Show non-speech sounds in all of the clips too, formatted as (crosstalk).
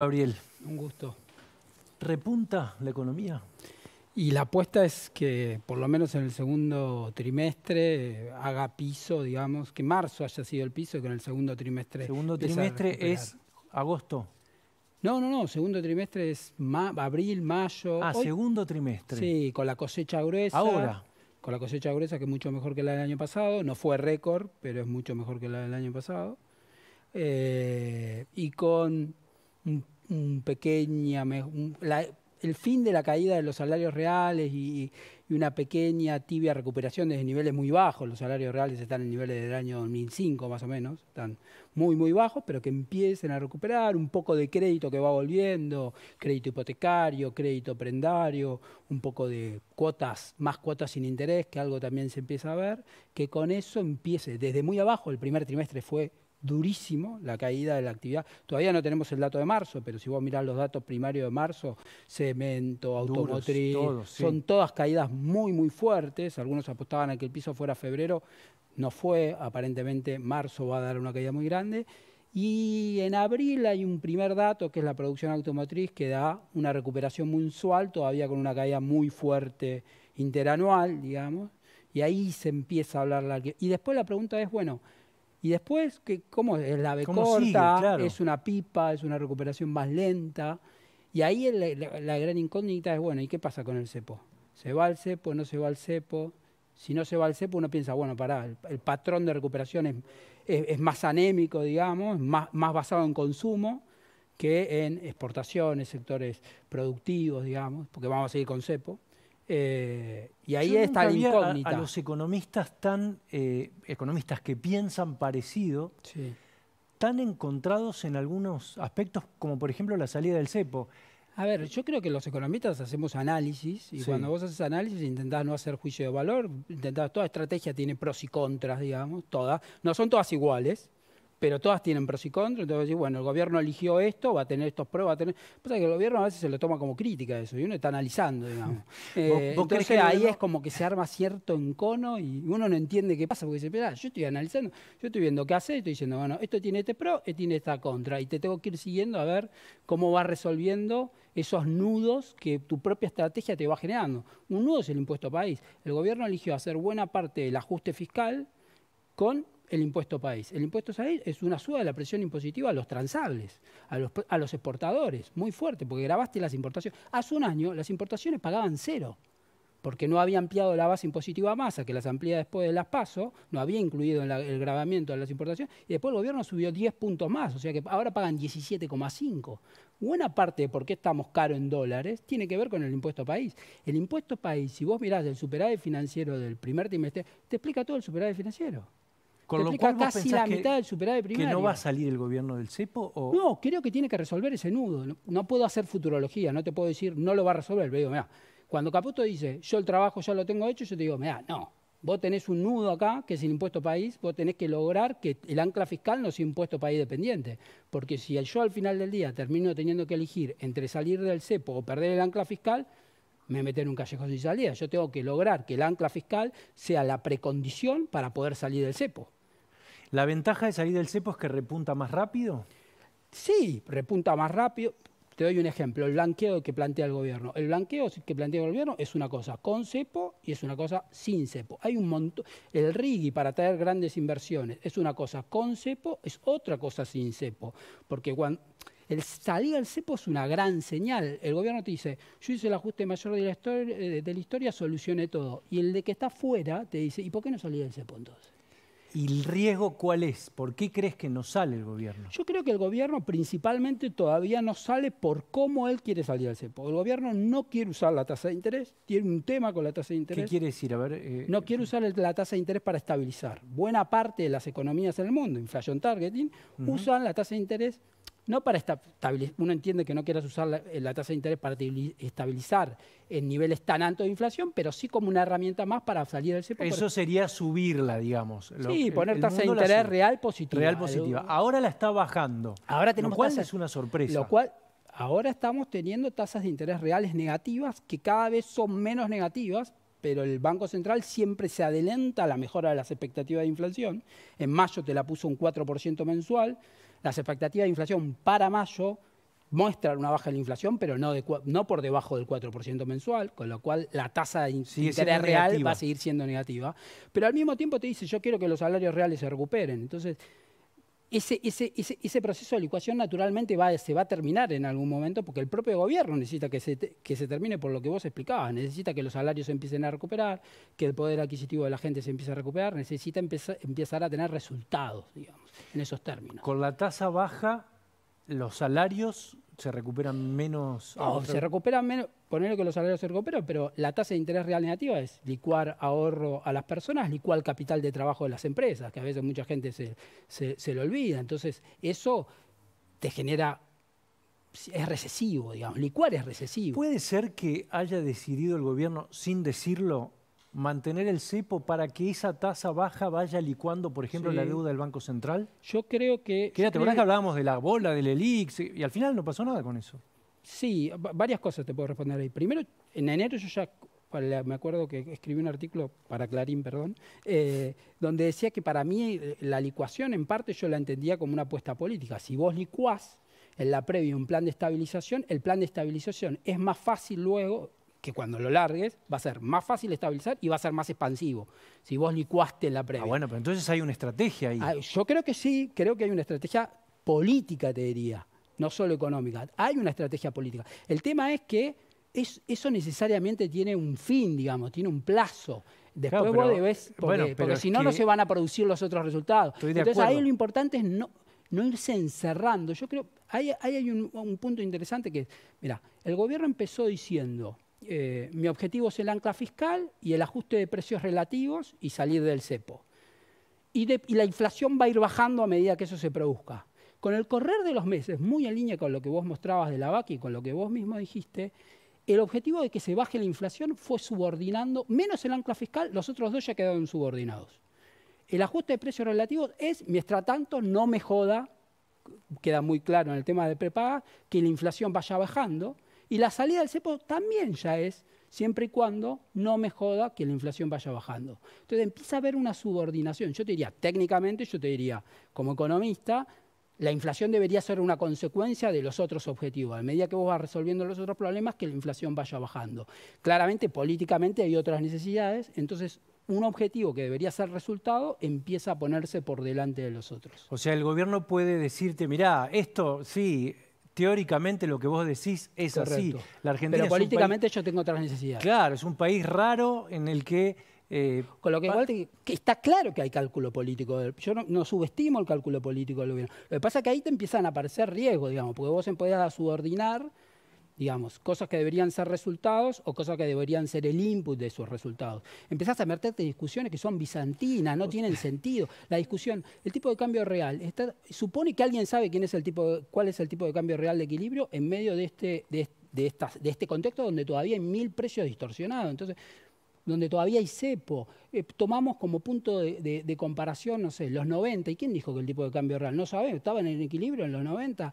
Gabriel. Un gusto. ¿Repunta la economía? Y la apuesta es que por lo menos en el segundo trimestre haga piso, digamos, que marzo haya sido el piso y que en el segundo trimestre... Segundo trimestre es agosto. No, no, no, segundo trimestre es abril, mayo. Ah, segundo trimestre. Sí, con la cosecha gruesa. Ahora. Con la cosecha gruesa que es mucho mejor que la del año pasado. No fue récord, pero es mucho mejor que la del año pasado. Eh, y con un, pequeña, el fin de la caída de los salarios reales y, y, una pequeña tibia recuperación desde niveles muy bajos. Los salarios reales están en niveles del año 2005 más o menos, están muy, muy bajos, pero que empiecen a recuperar un poco de crédito que va volviendo, crédito hipotecario, crédito prendario, un poco de cuotas, más cuotas sin interés, que algo también se empieza a ver, que con eso empiece, desde muy abajo, el primer trimestre fue durísimo la caída de la actividad. Todavía no tenemos el dato de marzo, pero si vos mirás los datos primarios de marzo, cemento, automotriz, son todas caídas muy, muy fuertes. Algunos apostaban a que el piso fuera febrero, no fue. Aparentemente marzo va a dar una caída muy grande. Y en abril hay un primer dato, que es la producción automotriz, que da una recuperación mensual, todavía con una caída muy fuerte interanual, digamos. Y ahí se empieza a hablar la... Y después la pregunta es, bueno, y después, que, ¿cómo es? La ave corta, es una pipa, es una recuperación más lenta. Y ahí la, gran incógnita es, bueno, ¿y qué pasa con el cepo? ¿Se va al cepo? ¿No se va al cepo? Si no se va al cepo, uno piensa, bueno, pará, el, patrón de recuperación es, es, más anémico, digamos, más, más basado en consumo que en exportaciones, sectores productivos, digamos, porque vamos a seguir con cepo. Eh, y ahí está la incógnita. A, a, los economistas tan eh, economistas que piensan parecido, sí. tan encontrados en algunos aspectos, como por ejemplo la salida del cepo. A ver, yo creo que los economistas hacemos análisis y cuando vos haces análisis intentás no hacer juicio de valor, intentás, toda estrategia tiene pros y contras, digamos, todas. No son todas iguales, pero todas tienen pros y contras, entonces bueno, el gobierno eligió esto, va a tener estos pros, va a tener... Pasa que el gobierno a veces se lo toma como crítica eso, y uno está analizando, digamos. (laughs) Eh, entonces ahí es como que se arma cierto encono y uno no entiende qué pasa, porque dice, espera, yo estoy analizando, yo estoy viendo qué hace, estoy diciendo, bueno, esto tiene este pro, esto tiene esta contra, y te tengo que ir siguiendo a ver cómo va resolviendo esos nudos que tu propia estrategia te va generando. Un nudo es el impuesto país. El gobierno eligió hacer buena parte del ajuste fiscal con el impuesto país? El impuesto país es una suba de la presión impositiva a los transables, a los, exportadores, muy fuerte, porque grabaste las importaciones. Hace un año las importaciones pagaban cero, porque no había ampliado la base impositiva a masa, que las amplía después de las PASO, no había incluido en el gravamiento de las importaciones, y después el gobierno subió 10 puntos más, o sea que ahora pagan 17,5. Buena parte de por qué estamos caros en dólares tiene que ver con el impuesto país. El impuesto país, si vos mirás el superávit financiero del primer trimestre, te explica todo el superávit financiero. Con lo cual, casi la que, no va a salir el gobierno del CEPO? No, creo que tiene que resolver ese nudo. No, puedo hacer futurología, no te puedo decir no lo va a resolver. cuando Caputo dice yo el trabajo ya lo tengo hecho, yo te digo, mira, no. Vos tenés un nudo acá, que es el impuesto país, vos tenés que lograr que el ancla fiscal no sea impuesto país dependiente. Porque si yo al final del día termino teniendo que elegir entre salir del CEPO o perder el ancla fiscal, me meter en un callejón sin salida. Yo tengo que lograr que el ancla fiscal sea la precondición para poder salir del CEPO. ¿La ventaja de salir del cepo es que repunta más rápido? Sí, repunta más rápido. Te doy un ejemplo, el blanqueo que plantea el gobierno. El blanqueo que plantea el gobierno es una cosa con cepo y es una cosa sin cepo. Hay un montón. El RIGI para traer grandes inversiones es una cosa con cepo, es otra cosa sin cepo. Porque cuando el salir del cepo es una gran señal. El gobierno te dice, yo hice el ajuste mayor de la historia, eh, de la historia solucioné todo. Y el de que está fuera te dice, ¿y por qué no salí del cepo entonces? ¿Y el riesgo cuál es? ¿Por qué crees que no sale el gobierno? Yo creo que el gobierno principalmente todavía no sale por cómo él quiere salir al CEPO. El gobierno no quiere usar la tasa de interés, tiene un tema con la tasa de interés. ¿Qué quiere decir? A ver, eh, no quiere usar la tasa de interés para estabilizar. Buena parte de las economías en el mundo, inflation targeting, usan la tasa de interés no para uno entiende que no quieras usar la, eh, tasa de interés para estabilizar en niveles tan altos de inflación, pero sí como una herramienta más para salir del cepo. Eso sería subirla, digamos. sí, poner tasa de interés real positiva. Real positiva. Ahora la está bajando. Ahora tenemos lo cual es una sorpresa. Lo cual ahora estamos teniendo tasas de interés reales negativas que cada vez son menos negativas pero el Banco Central siempre se adelanta a la mejora de las expectativas de inflación. En mayo te la puso un 4% mensual, las expectativas de inflación para mayo muestran una baja en la inflación, pero no, por debajo del 4% mensual, con lo cual la tasa de interés real va a seguir siendo negativa. Pero al mismo tiempo te dice, yo quiero que los salarios reales se recuperen. Entonces, ese, ese, ese, proceso de licuación naturalmente se va a terminar en algún momento porque el propio gobierno necesita que se, termine por lo que vos explicabas, necesita que los salarios se empiecen a recuperar, que el poder adquisitivo de la gente se empiece a recuperar, necesita empezar, empezar a tener resultados, digamos, en esos términos. Con la tasa baja los salarios se recuperan menos. se recuperan menos, ponerlo que los salarios se recuperan, pero la tasa de interés real negativa es licuar ahorro a las personas, licuar capital de trabajo de las empresas, que a veces mucha gente se, se lo olvida. Entonces, eso te genera. Es recesivo, digamos. Licuar es recesivo. ¿Puede ser que haya decidido el gobierno, sin decirlo, mantener el cepo para que esa tasa baja vaya licuando, por ejemplo, la deuda del Banco Central? Yo creo que... ¿Te que hablábamos de la bola, del ELIX? Y al final no pasó nada con eso. Sí, varias cosas te puedo responder ahí. Primero, en enero yo ya me acuerdo que escribí un artículo para Clarín, perdón, eh, donde decía que para mí eh, la licuación en parte yo la entendía como una apuesta política. Si vos licuás en la previa un plan de estabilización, el plan de estabilización es más fácil luego que cuando lo largues va a ser más fácil estabilizar y va a ser más expansivo, si vos licuaste la previa. Ah, bueno, pero entonces hay una estrategia ahí. Ah, yo creo que sí, creo que hay una estrategia política, te diría, no solo económica. Hay una estrategia política. El tema es que es, eso necesariamente tiene un fin, digamos, tiene un plazo. Después pero, porque, si no, no se van a producir los otros resultados. Entonces ahí lo importante es no, no irse encerrando. Yo creo, ahí, hay un, un punto interesante que, mira, el gobierno empezó diciendo, eh, mi objetivo es el ancla fiscal y el ajuste de precios relativos y salir del cepo. Y, y, la inflación va a ir bajando a medida que eso se produzca. Con el correr de los meses, muy en línea con lo que vos mostrabas de la VAC y con lo que vos mismo dijiste, el objetivo de que se baje la inflación fue subordinando, menos el ancla fiscal, los otros dos ya quedaron subordinados. El ajuste de precios relativos es, mientras tanto, no me joda, queda muy claro en el tema de prepaga, que la inflación vaya bajando y la salida del cepo también ya es siempre y cuando no me joda que la inflación vaya bajando. Entonces empieza a haber una subordinación. Yo te diría, técnicamente, yo te diría, como economista, la inflación debería ser una consecuencia de los otros objetivos, a medida que vos vas resolviendo los otros problemas, que la inflación vaya bajando. Claramente, políticamente hay otras necesidades, entonces un objetivo que debería ser resultado empieza a ponerse por delante de los otros. O sea, el gobierno puede decirte, mirá, esto sí, teóricamente lo que vos decís es así. La Pero políticamente yo tengo otras necesidades. Claro, es un país raro en el que... Eh, Con lo que igual está claro que hay cálculo político. Yo no, subestimo el cálculo político del gobierno. Lo que pasa es que ahí te empiezan a aparecer riesgos, digamos, porque vos empiezas a subordinar digamos, cosas que deberían ser resultados o cosas que deberían ser el input de sus resultados. Empezás a meterte en discusiones que son bizantinas, no tienen sentido. La discusión, el tipo de cambio real, supone que alguien sabe quién es el tipo cuál es el tipo de cambio real de equilibrio en medio de este, de, estas, de este contexto donde todavía hay mil precios distorsionados. Entonces, donde todavía hay cepo. Eh, tomamos como punto de, comparación, no sé, los 90. ¿Y quién dijo que el tipo de cambio real? No sabemos, Estaban en equilibrio en los 90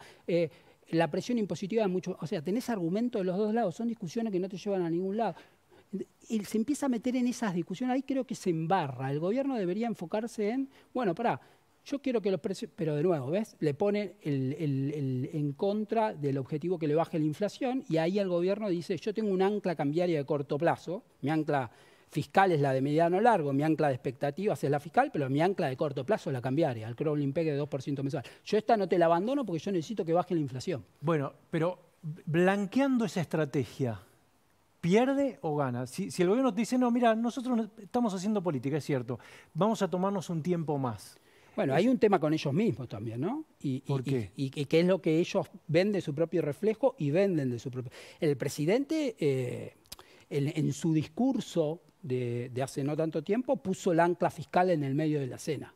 la presión impositiva mucho, o sea, tenés argumentos de los dos lados, son discusiones que no te llevan a ningún lado. Y se empieza a meter en esas discusiones, ahí creo que se embarra. El gobierno debería enfocarse en, bueno, pará, yo quiero que los precios, pero de nuevo, ¿ves? Le pone en contra del objetivo que le baje la inflación y ahí el gobierno dice, yo tengo un ancla cambiaria de corto plazo, mi ancla fiscal es la de mediano largo, mi ancla de expectativas es la fiscal, pero mi ancla de corto plazo la cambiaria, el crawling pegue de 2% mensual. Yo esta no te la abandono porque yo necesito que baje la inflación. Bueno, pero blanqueando esa estrategia, ¿pierde o gana? Si, el gobierno te dice, no, mira, nosotros estamos haciendo política, es cierto, vamos a tomarnos un tiempo más. Bueno, hay un tema con ellos mismos también, ¿no? Y, ¿Por qué? Y, qué es lo que ellos ven de su propio reflejo y venden de su propio... El presidente, eh, en, su discurso de, hace no tanto tiempo puso el ancla fiscal en el medio de la cena.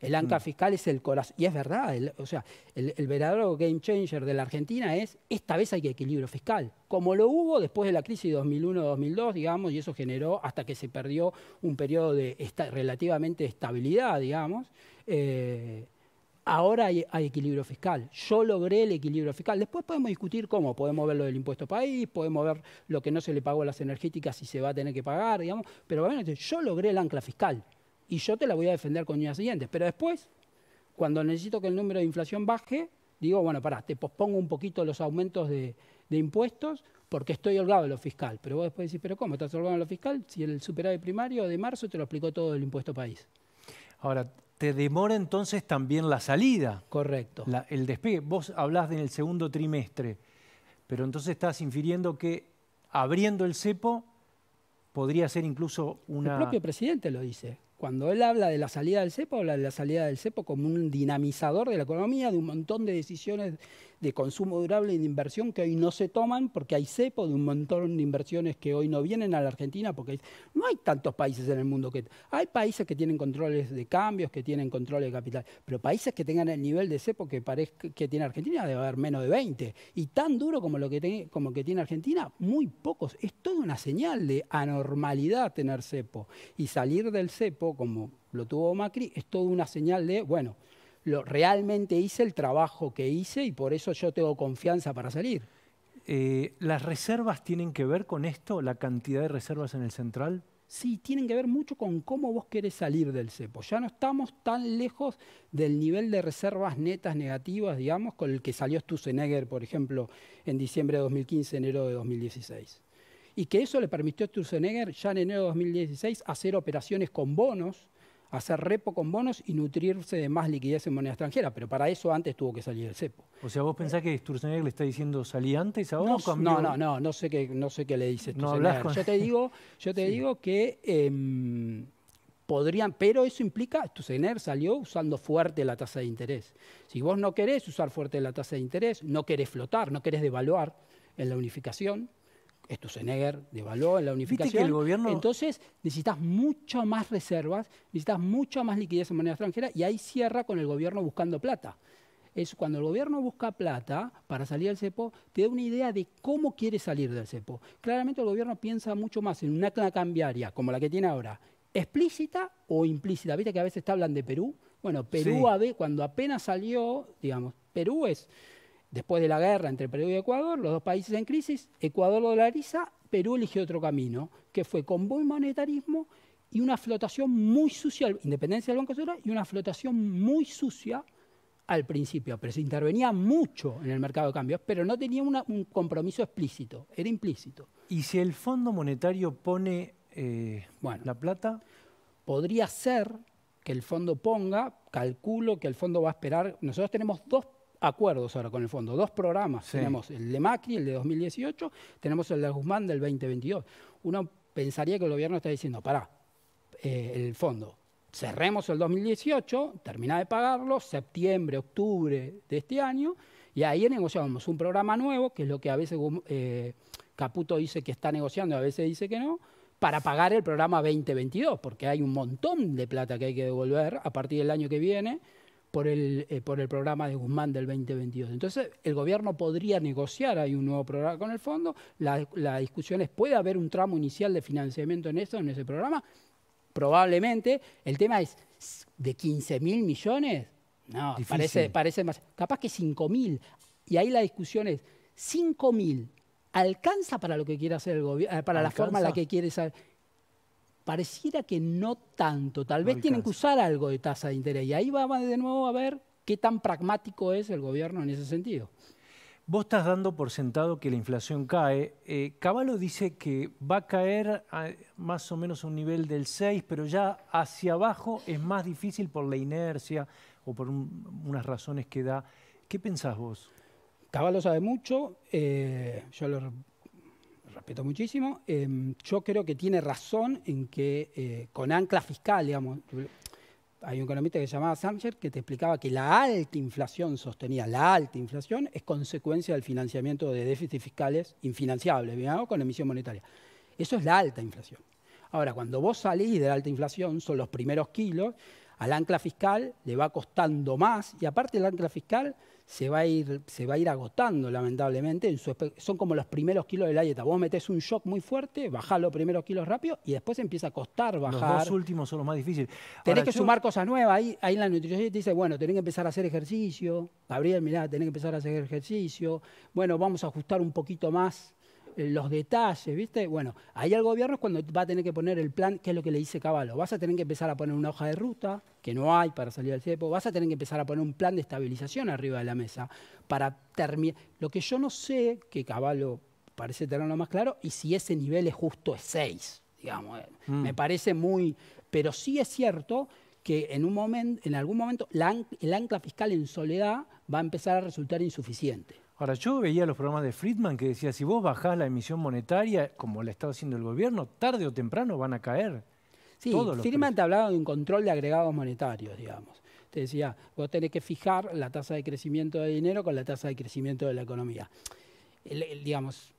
El ancla mm. fiscal es el corazón, y es verdad, o sea, el, verdadero game changer de la Argentina es, esta vez hay que equilibrio fiscal, como lo hubo después de la crisis 2001-2002, digamos, y eso generó hasta que se perdió un periodo de relativamente estabilidad, digamos. Eh, Ahora hay, equilibrio fiscal. Yo logré el equilibrio fiscal. Después podemos discutir cómo. Podemos ver lo del impuesto país, podemos ver lo que no se le pagó a las energéticas y se va a tener que pagar, digamos. Pero bueno, yo logré el ancla fiscal y yo te la voy a defender con día siguientes. Pero después, cuando necesito que el número de inflación baje, digo, bueno, pará, te pospongo un poquito los aumentos de, impuestos porque estoy holgado de lo fiscal. Pero vos después decís, pero ¿cómo estás holgado de lo fiscal? Si el superávit primario de marzo te lo explicó todo el impuesto país. Ahora, te demora entonces también la salida. Correcto. el despegue. Vos hablás en el segundo trimestre, pero entonces estás infiriendo que abriendo el cepo podría ser incluso una... El propio presidente lo dice. Cuando él habla de la salida del cepo, habla de la salida del cepo como un dinamizador de la economía, de un montón de decisiones de consumo durable y de inversión que hoy no se toman porque hay cepo de un montón de inversiones que hoy no vienen a la Argentina porque no hay tantos países en el mundo que hay países que tienen controles de cambios, que tienen controles de capital, pero países que tengan el nivel de cepo que que tiene Argentina debe haber menos de 20 y tan duro como lo que como que tiene Argentina, muy pocos. Es toda una señal de anormalidad tener cepo y salir del cepo como lo tuvo Macri es toda una señal de, bueno, lo, realmente hice el trabajo que hice y por eso yo tengo confianza para salir. Eh, ¿Las reservas tienen que ver con esto, la cantidad de reservas en el central? Sí, tienen que ver mucho con cómo vos querés salir del cepo. Ya no estamos tan lejos del nivel de reservas netas negativas, digamos, con el que salió Sturzenegger, por ejemplo, en diciembre de 2015, enero de 2016. Y que eso le permitió a Sturzenegger ya en enero de 2016 hacer operaciones con bonos, hacer repo con bonos y nutrirse de más liquidez en moneda extranjera, pero para eso antes tuvo que salir el cepo. O sea, ¿vos pensás que Sturzenegger le está diciendo salí antes ahora no, No, no, no, no sé qué, no sé qué le dice Sturzenegger. yo (laughs) te digo, yo te digo que em, podrían, pero eso implica, Sturzenegger salió usando fuerte la tasa de interés. Si vos no querés usar fuerte la tasa de interés, no querés flotar, no querés devaluar en la unificación, esto de devaluó en la unificación. Entonces necesitas mucho más reservas, necesitas mucha más liquidez en moneda extranjera y ahí cierra con el gobierno buscando plata. Es cuando el gobierno busca plata para salir del cepo, te da una idea de cómo quiere salir del cepo. Claramente el gobierno piensa mucho más en una cambiaria como la que tiene ahora, explícita o implícita. Viste que a veces te hablan de Perú. Bueno, Perú a cuando apenas salió, digamos, Perú es Después de la guerra entre Perú y Ecuador, los dos países en crisis, Ecuador lo dolariza, Perú elige otro camino, que fue con buen monetarismo y una flotación muy sucia, independencia del Banco Central, y una flotación muy sucia al principio, pero se intervenía mucho en el mercado de cambios, pero no tenía un compromiso explícito, era implícito. ¿Y si el Fondo Monetario pone eh, bueno, la plata? Podría ser que el fondo ponga, calculo que el fondo va a esperar, nosotros tenemos dos acuerdos ahora con el fondo, dos programas. Tenemos el de Macri, el de 2018, tenemos el de Guzmán del 2022. Uno pensaría que el gobierno está diciendo, pará, eh, el fondo, cerremos el 2018, termina de pagarlo, septiembre, octubre de este año, y ahí negociamos un programa nuevo, que es lo que a veces eh, Caputo dice que está negociando, a veces dice que no, para pagar el programa 2022, porque hay un montón de plata que hay que devolver a partir del año que viene por el, eh, por el programa de Guzmán del 2022. Entonces, el gobierno podría negociar, hay un nuevo programa con el fondo, la, discusión es, ¿puede haber un tramo inicial de financiamiento en eso, en ese programa? Probablemente. El tema es, ¿de 15 mil millones? No, parece, parece más. Capaz que 5 mil. Y ahí la discusión es, 5 mil. ¿Alcanza para lo que quiere hacer el gobierno, para la forma en la que quiere hacer? pareciera que no tanto. Tal vez tienen que usar algo de tasa de interés. Y ahí vamos de nuevo a ver qué tan pragmático es el gobierno en ese sentido. Vos estás dando por sentado que la inflación cae. Eh, Caballo dice que va a caer más o menos a un nivel del 6, pero ya hacia abajo es más difícil por la inercia o por unas razones que da. ¿Qué pensás vos? Caballo sabe mucho, eh, yo lo respeto muchísimo, em, yo creo que tiene razón en que eh, con ancla fiscal, digamos, hay un economista que se llamaba Sanger que te explicaba que la alta inflación sostenida, la alta inflación es consecuencia del financiamiento de déficits fiscales infinanciables, con emisión monetaria. Eso es la alta inflación. Ahora, cuando vos salís de la alta inflación, son los primeros kilos, al ancla fiscal le va costando más y aparte el ancla fiscal se va a ir, se va a ir agotando lamentablemente. son como los primeros kilos de la dieta. Vos metés un shock muy fuerte, bajás los primeros kilos rápido y después empieza a costar bajar. Los dos últimos son los más difíciles. Tenés que sumar cosas nuevas. Ahí, ahí la nutrición te dice, bueno, tenés que empezar a hacer ejercicio. Gabriel, mirá, tenés que empezar a hacer ejercicio. Bueno, vamos a ajustar un poquito más los detalles, ¿viste? Bueno, ahí el gobierno es cuando va a tener que poner el plan, ¿qué es lo que le dice Caballo. Vas a tener que empezar a poner una hoja de ruta, que no hay para salir del cepo, vas a tener que empezar a poner un plan de estabilización arriba de la mesa para terminar. Lo que yo no sé, que Caballo parece tenerlo más claro, y si ese nivel es justo es 6, digamos. Eh. Mm. Me parece muy... Pero sí es cierto que en, momento, en algún momento el ancla fiscal en soledad va a empezar a resultar insuficiente. Para yo veía los programas de Friedman que decía, si vos bajás la emisión monetaria, como la está haciendo el gobierno, tarde o temprano van a caer. Sí, Friedman te hablaba de un control de agregados monetarios, digamos. Te decía, vos tenés que fijar la tasa de crecimiento de dinero con la tasa de crecimiento de la economía. digamos,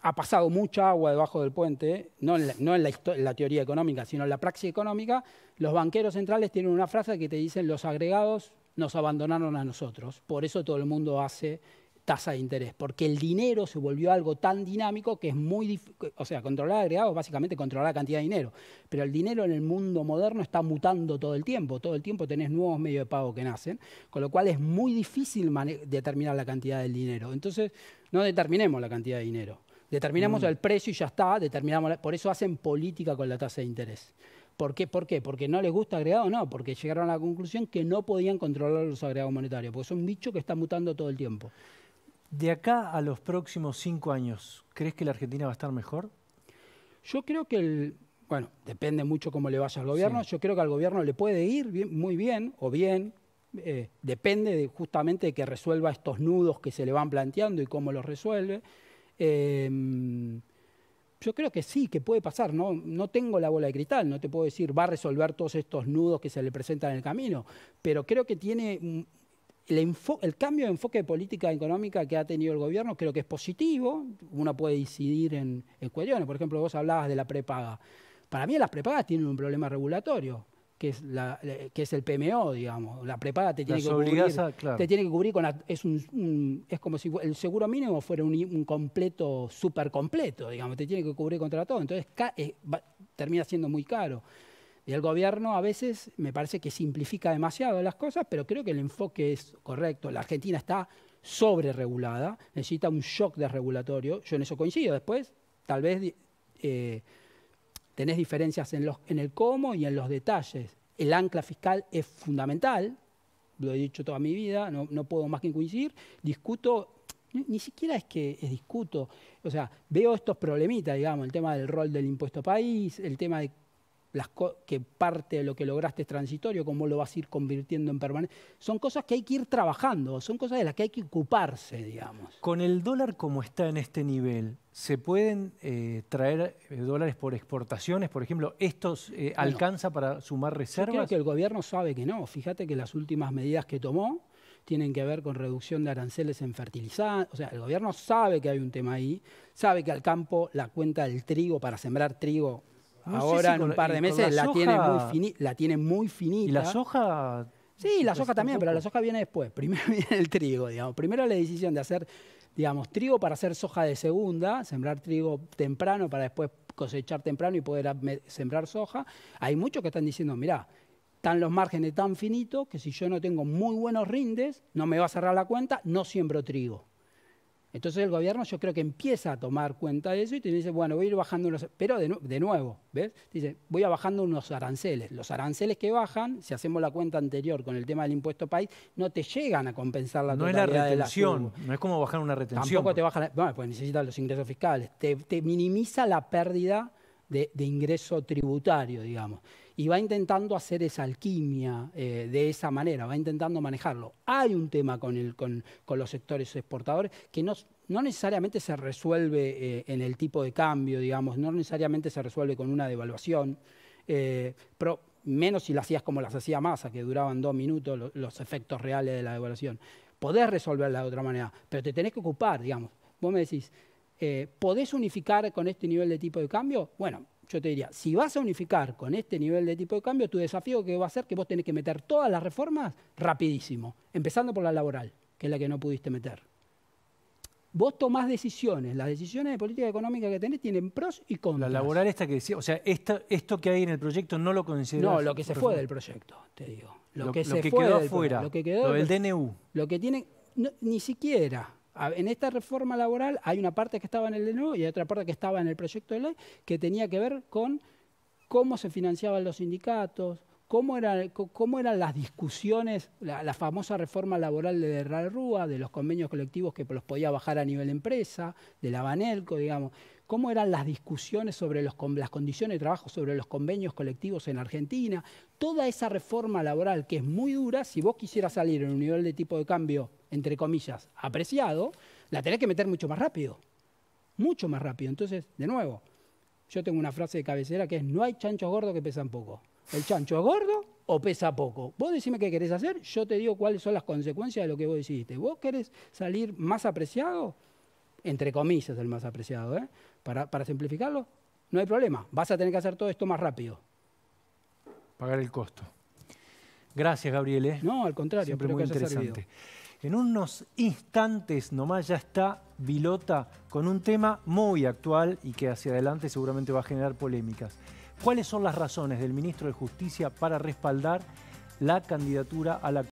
ha pasado mucha agua debajo del puente, no, en la, en la, teoría económica, sino en la praxis económica. Los banqueros centrales tienen una frase que te dicen los agregados nos abandonaron a nosotros. Por eso todo el mundo hace tasa de interés, porque el dinero se volvió algo tan dinámico que es muy difícil, o sea, controlar agregados básicamente controlar la cantidad de dinero, pero el dinero en el mundo moderno está mutando todo el tiempo, todo el tiempo tenés nuevos medios de pago que nacen, con lo cual es muy difícil determinar la cantidad del dinero. Entonces, no determinemos la cantidad de dinero, determinamos mm. el precio y ya está, determinamos por eso hacen política con la tasa de interés. ¿Por qué? ¿Por qué? ¿Porque no les gusta agregado? No, porque llegaron a la conclusión que no podían controlar los agregados monetarios, porque son un que está mutando todo el tiempo. De acá a los próximos cinco años, ¿crees que la Argentina va a estar mejor? Yo creo que el, bueno, depende mucho cómo le vaya al gobierno. Yo creo que al gobierno le puede ir muy bien o bien. Eh, depende justamente de que resuelva estos nudos que se le van planteando y cómo los resuelve. Em, yo creo que sí, que puede pasar. No, tengo la bola de cristal, no te puedo decir va a resolver todos estos nudos que se le presentan en el camino, pero creo que tiene el, cambio de enfoque de política económica que ha tenido el gobierno creo que es positivo. Uno puede decidir en, en cuestiones. Por ejemplo, vos hablabas de la prepaga. Para mí las prepagas tienen un problema regulatorio que es, la, eh, que es el PMO, digamos. La prepaga te tiene que cubrir. Te tiene que cubrir con es, un, es como si el seguro mínimo fuera un, completo, súper completo, digamos. Te tiene que cubrir contra todo. Entonces eh, termina siendo muy caro. Y el gobierno a veces me parece que simplifica demasiado las cosas, pero creo que el enfoque es correcto. La Argentina está sobre regulada, necesita un shock de regulatorio, Yo en eso coincido. Después, tal vez. Eh, tenés diferencias en, los, en el cómo y en los detalles. El ancla fiscal es fundamental, lo he dicho toda mi vida, no puedo más que coincidir, discuto ni siquiera es que discuto, o sea, veo estos problemitas, digamos, el tema del rol del impuesto país, el tema de que parte de lo que lograste es transitorio, cómo lo vas a ir convirtiendo en permanente. Son cosas que hay que ir trabajando, son cosas de las que hay que ocuparse, digamos. Con el dólar como está en este nivel, ¿se pueden eh, traer eh, dólares por exportaciones? Por ejemplo, ¿esto eh, alcanza para sumar reservas? Yo creo que el gobierno sabe que no. Fíjate que las últimas medidas que tomó tienen que ver con reducción de aranceles en fertilizantes. O sea, el gobierno sabe que hay un tema ahí, sabe que al campo la cuenta del trigo para sembrar trigo Ahora, en un par de meses, la, tiene muy la, tiene muy finita. ¿Y la soja? Sí, la soja pues también, pero la soja viene después. Primero (laughs) viene el trigo, digamos. Primero la decisión de hacer, digamos, trigo para hacer soja de segunda, sembrar trigo temprano para después cosechar temprano y poder sembrar soja. Hay muchos que están diciendo, mirá, están los márgenes tan finitos que si yo no tengo muy buenos rindes, no me va a cerrar la cuenta, no siembro trigo. Entonces el gobierno yo creo que empieza a tomar cuenta de eso y te dice, bueno, voy a ir bajando los... Pero de, nuevo, ¿ves? Dice, voy a bajando unos aranceles. Los aranceles que bajan, si hacemos la cuenta anterior con el tema del impuesto país, no te llegan a compensar la totalidad No es la retención, no es como bajar una retención. Tampoco te bajan, bueno, pues necesitas los ingresos fiscales. Te, minimiza la pérdida de ingreso tributario, digamos y va intentando hacer esa alquimia eh, de esa manera, va intentando manejarlo. Hay un tema con, el, con, los sectores exportadores que no, no necesariamente se resuelve eh, en el tipo de cambio, digamos, no necesariamente se resuelve con una devaluación, eh, pero menos si las hacías como las hacía Massa, que duraban dos minutos los efectos reales de la devaluación. Podés resolverla de otra manera, pero te tenés que ocupar, digamos. Vos me decís, ¿podés unificar con este nivel de tipo de cambio? Bueno, yo te diría, si vas a unificar con este nivel de tipo de cambio, tu desafío que va a ser que vos tenés que meter todas las reformas rapidísimo, empezando por la laboral, que es la que no pudiste meter. Vos tomás decisiones, las decisiones de política económica que tenés tienen pros y contras. La laboral esta que decía, o sea, esto que hay en el proyecto no lo considerás. No, lo que se fue del proyecto, te digo. Lo, que, se quedó fuera lo que quedó, lo del DNU. Lo que tiene, ni siquiera, en esta reforma laboral hay una parte que estaba en el nuevo y hay otra parte que estaba en el proyecto de ley que tenía que ver con cómo se financiaban los sindicatos, Cómo eran, las discusiones, la, famosa reforma laboral de Rúa, de los convenios colectivos que los podía bajar a nivel empresa, de la Banelco, digamos cómo eran las discusiones sobre las condiciones de trabajo, sobre los convenios colectivos en Argentina, toda esa reforma laboral que es muy dura, si vos quisieras salir en un nivel de tipo de cambio, entre comillas, apreciado, la tenés que meter mucho más rápido, mucho más rápido. Entonces, de nuevo, yo tengo una frase de cabecera que es, no hay chanchos gordos que pesan poco. El chancho es gordo o pesa poco. Vos decime qué querés hacer, yo te digo cuáles son las consecuencias de lo que vos decidiste. ¿Vos querés salir más apreciado? entre comillas, el más apreciado. ¿eh? Para, para simplificarlo, no hay problema. Vas a tener que hacer todo esto más rápido. Pagar el costo. Gracias, Gabriel. ¿eh? No, al contrario. Siempre muy interesante. En unos instantes nomás ya está Vilota con un tema muy actual y que hacia adelante seguramente va a generar polémicas. ¿Cuáles son las razones del ministro de Justicia para respaldar la candidatura a la